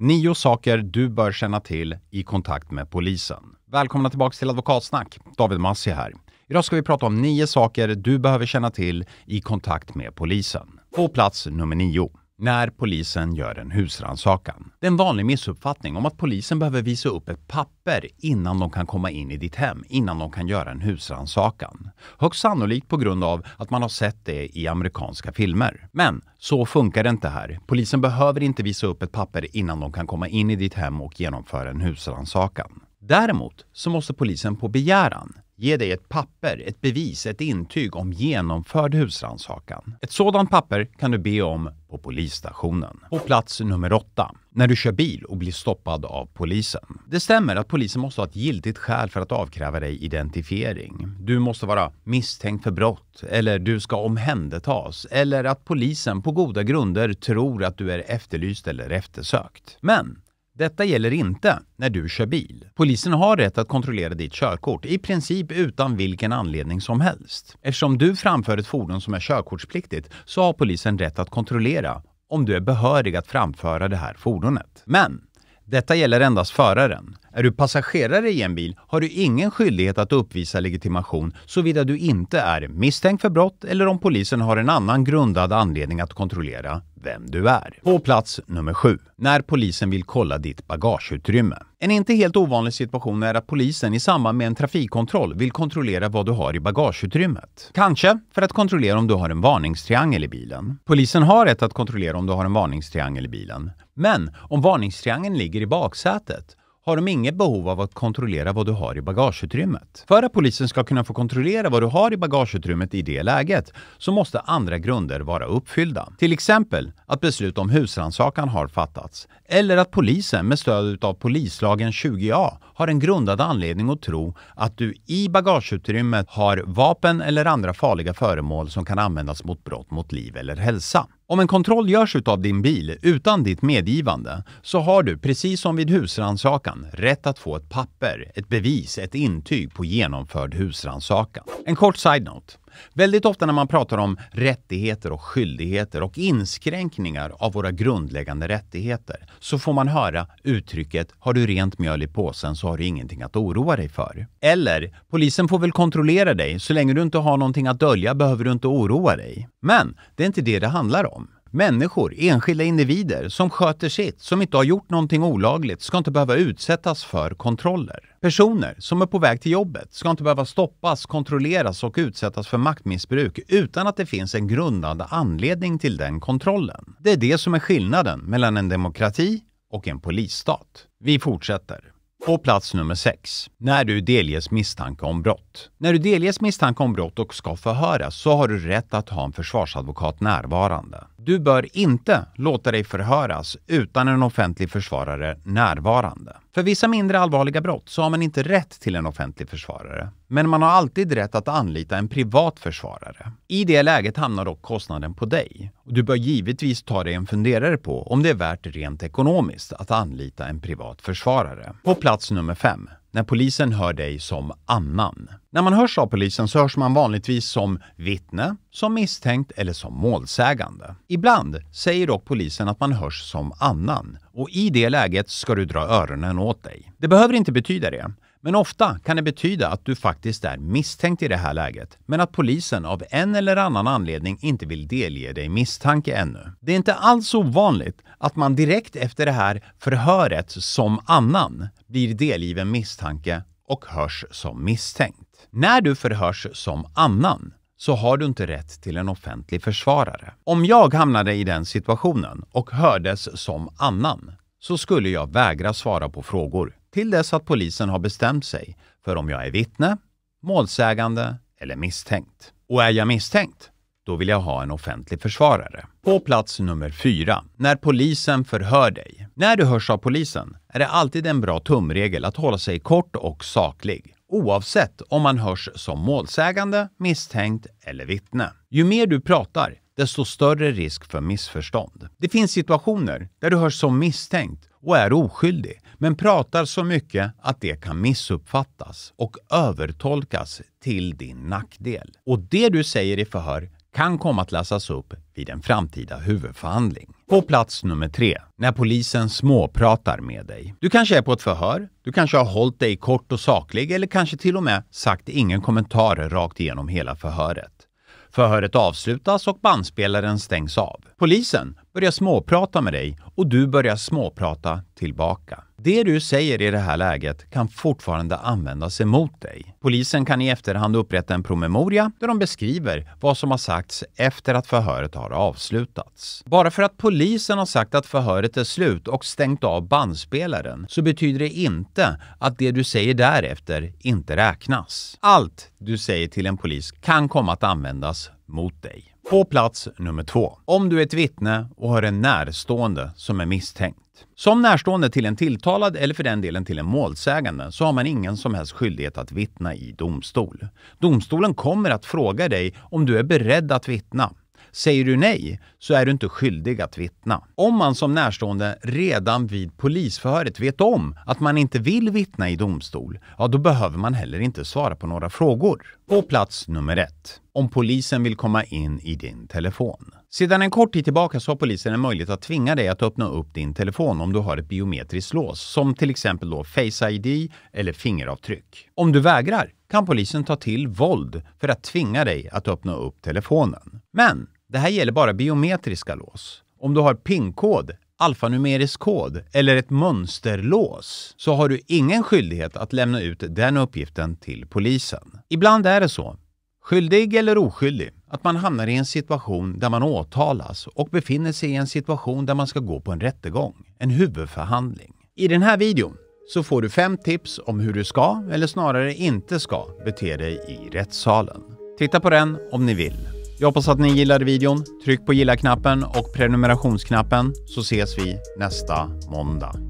Nio saker du bör känna till i kontakt med polisen. Välkomna tillbaka till Advokatsnack. David Massi här. Idag ska vi prata om nio saker du behöver känna till i kontakt med polisen. På plats nummer nio när polisen gör en husrannsakan. Det är en vanlig missuppfattning om att polisen behöver visa upp ett papper innan de kan komma in i ditt hem, innan de kan göra en husrannsakan. Högst sannolikt på grund av att man har sett det i amerikanska filmer. Men så funkar det inte här. Polisen behöver inte visa upp ett papper innan de kan komma in i ditt hem och genomföra en husrannsakan. Däremot så måste polisen på begäran ge dig ett papper, ett bevis, ett intyg om genomförd husrannsakan. Ett sådant papper kan du be om på polisstationen. På plats nummer 8. När du kör bil och blir stoppad av polisen. Det stämmer att polisen måste ha ett giltigt skäl för att avkräva dig identifiering. Du måste vara misstänkt för brott, eller du ska omhändertas, eller att polisen på goda grunder tror att du är efterlyst eller eftersökt. Men detta gäller inte när du kör bil. Polisen har rätt att kontrollera ditt körkort i princip utan vilken anledning som helst. Eftersom du framför ett fordon som är körkortspliktigt så har polisen rätt att kontrollera om du är behörig att framföra det här fordonet. Men detta gäller endast föraren. Är du passagerare i en bil har du ingen skyldighet att uppvisa legitimation såvida du inte är misstänkt för brott eller om polisen har en annan grundad anledning att kontrollera vem du är. På plats nummer 7. när polisen vill kolla ditt bagageutrymme. En inte helt ovanlig situation är att polisen i samband med en trafikkontroll vill kontrollera vad du har i bagageutrymmet. Kanske för att kontrollera om du har en varningstriangel i bilen. Polisen har rätt att kontrollera om du har en varningstriangel i bilen. Men om varningstriangeln ligger i baksätet har de inget behov av att kontrollera vad du har i bagageutrymmet. För att polisen ska kunna få kontrollera vad du har i bagageutrymmet i det läget så måste andra grunder vara uppfyllda. Till exempel att beslut om husrannsakan har fattats eller att polisen med stöd av polislagen 20a har en grundad anledning att tro att du i bagageutrymmet har vapen eller andra farliga föremål som kan användas mot brott mot liv eller hälsa. Om en kontroll görs utav din bil utan ditt medgivande så har du, precis som vid husrannsakan, rätt att få ett papper, ett bevis, ett intyg på genomförd husrannsakan. En kort side-note. Väldigt ofta när man pratar om rättigheter och skyldigheter och inskränkningar av våra grundläggande rättigheter så får man höra uttrycket “har du rent mjöl i påsen så har du ingenting att oroa dig för”. Eller “polisen får väl kontrollera dig, så länge du inte har någonting att dölja behöver du inte oroa dig”. Men det är inte det det handlar om. Människor, enskilda individer, som sköter sitt, som inte har gjort någonting olagligt, ska inte behöva utsättas för kontroller. Personer som är på väg till jobbet ska inte behöva stoppas, kontrolleras och utsättas för maktmissbruk utan att det finns en grundande anledning till den kontrollen. Det är det som är skillnaden mellan en demokrati och en polisstat. Vi fortsätter. På plats nummer 6. När du delges misstanke om brott. När du delges misstanke om brott och ska förhöras så har du rätt att ha en försvarsadvokat närvarande. Du bör inte låta dig förhöras utan en offentlig försvarare närvarande. För vissa mindre allvarliga brott så har man inte rätt till en offentlig försvarare, men man har alltid rätt att anlita en privat försvarare. I det läget hamnar dock kostnaden på dig. Du bör givetvis ta dig en funderare på om det är värt rent ekonomiskt att anlita en privat försvarare. På plats nummer 5 när polisen hör dig som annan. När man hörs av polisen så hörs man vanligtvis som vittne, som misstänkt eller som målsägande. Ibland säger dock polisen att man hörs som annan och i det läget ska du dra öronen åt dig. Det behöver inte betyda det, men ofta kan det betyda att du faktiskt är misstänkt i det här läget, men att polisen av en eller annan anledning inte vill delge dig misstanke ännu. Det är inte alls ovanligt att man direkt efter det här förhöret som annan blir delgiven misstanke och hörs som misstänkt. När du förhörs som annan så har du inte rätt till en offentlig försvarare. Om jag hamnade i den situationen och hördes som annan så skulle jag vägra svara på frågor till dess att polisen har bestämt sig för om jag är vittne, målsägande eller misstänkt. Och är jag misstänkt, då vill jag ha en offentlig försvarare. På plats nummer 4, när polisen förhör dig. När du hörs av polisen är det alltid en bra tumregel att hålla sig kort och saklig oavsett om man hörs som målsägande, misstänkt eller vittne. Ju mer du pratar, desto större risk för missförstånd. Det finns situationer där du hörs som misstänkt och är oskyldig men pratar så mycket att det kan missuppfattas och övertolkas till din nackdel. Och det du säger i förhör kan komma att läsas upp vid en framtida huvudförhandling. På plats nummer tre, när polisen småpratar med dig. Du kanske är på ett förhör, du kanske har hållit dig kort och saklig eller kanske till och med sagt ingen kommentar rakt igenom hela förhöret. Förhöret avslutas och bandspelaren stängs av. Polisen börjar småprata med dig och du börjar småprata tillbaka. Det du säger i det här läget kan fortfarande användas emot dig. Polisen kan i efterhand upprätta en promemoria där de beskriver vad som har sagts efter att förhöret har avslutats. Bara för att polisen har sagt att förhöret är slut och stängt av bandspelaren så betyder det inte att det du säger därefter inte räknas. Allt du säger till en polis kan komma att användas mot dig. På plats nummer två. Om du är ett vittne och har en närstående som är misstänkt. Som närstående till en tilltalad eller för den delen till en målsägande så har man ingen som helst skyldighet att vittna i domstol. Domstolen kommer att fråga dig om du är beredd att vittna. Säger du nej så är du inte skyldig att vittna. Om man som närstående redan vid polisförhöret vet om att man inte vill vittna i domstol, ja då behöver man heller inte svara på några frågor. På plats nummer ett. Om polisen vill komma in i din telefon. Sedan en kort tid tillbaka så har polisen en möjlighet att tvinga dig att öppna upp din telefon om du har ett biometriskt lås, som till exempel då Face ID eller fingeravtryck. Om du vägrar kan polisen ta till våld för att tvinga dig att öppna upp telefonen. Men det här gäller bara biometriska lås. Om du har PIN-kod, alfanumerisk kod eller ett mönsterlås så har du ingen skyldighet att lämna ut den uppgiften till polisen. Ibland är det så, skyldig eller oskyldig, att man hamnar i en situation där man åtalas och befinner sig i en situation där man ska gå på en rättegång, en huvudförhandling. I den här videon så får du fem tips om hur du ska, eller snarare inte ska, bete dig i rättssalen. Titta på den om ni vill. Jag hoppas att ni gillade videon. Tryck på gilla-knappen och prenumerationsknappen så ses vi nästa måndag.